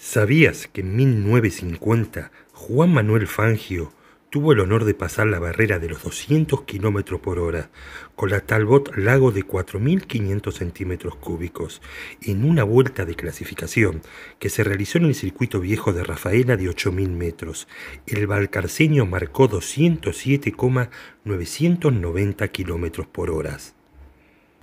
¿Sabías que en 1950 Juan Manuel Fangio tuvo el honor de pasar la barrera de los 200 km por hora con la Talbot Lago de 4.500 centímetros cúbicos en una vuelta de clasificación que se realizó en el circuito viejo de Rafaela de 8.000 metros. El valcarceño marcó 207,990 km por hora.